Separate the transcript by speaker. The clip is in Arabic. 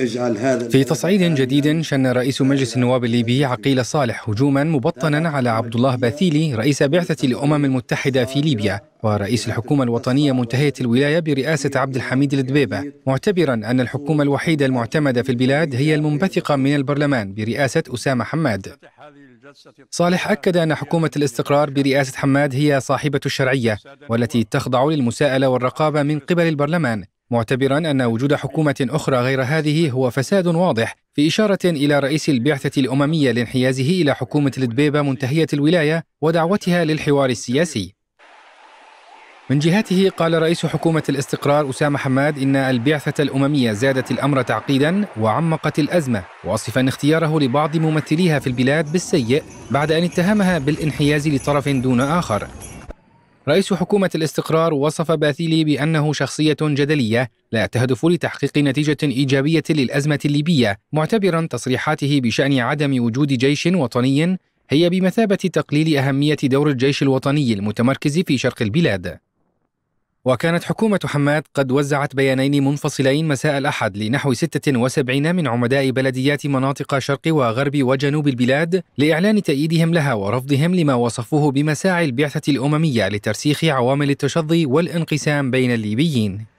Speaker 1: اجعل هذا في تصعيد جديد شن رئيس مجلس النواب الليبي عقيل صالح هجوما مبطنا على عبد الله باثيلي رئيس بعثة الأمم المتحدة في ليبيا ورئيس الحكومة الوطنية منتهية الولاية برئاسة عبد الحميد الدبيبة معتبرا أن الحكومة الوحيدة المعتمدة في البلاد هي المنبثقة من البرلمان برئاسة أسامة حماد صالح أكد أن حكومة الاستقرار برئاسة حماد هي صاحبة الشرعية والتي تخضع للمساءلة والرقابة من قبل البرلمان معتبرا أن وجود حكومة أخرى غير هذه هو فساد واضح في إشارة إلى رئيس البعثة الأممية لانحيازه إلى حكومة الدبيبة منتهية الولاية ودعوتها للحوار السياسي من جهته قال رئيس حكومة الاستقرار أسامة حماد إن البعثة الأممية زادت الأمر تعقيدا وعمقت الأزمة واصفا اختياره لبعض ممثليها في البلاد بالسيء بعد أن اتهمها بالانحياز لطرف دون آخر رئيس حكومة الاستقرار وصف باثيلي بأنه شخصية جدلية لا تهدف لتحقيق نتيجة إيجابية للأزمة الليبية معتبرا تصريحاته بشأن عدم وجود جيش وطني هي بمثابة تقليل أهمية دور الجيش الوطني المتمركز في شرق البلاد وكانت حكومة حماد قد وزعت بيانين منفصلين مساء الأحد لنحو 76 من عمداء بلديات مناطق شرق وغرب وجنوب البلاد لإعلان تأييدهم لها ورفضهم لما وصفوه بمساعي البعثة الأممية لترسيخ عوامل التشظي والانقسام بين الليبيين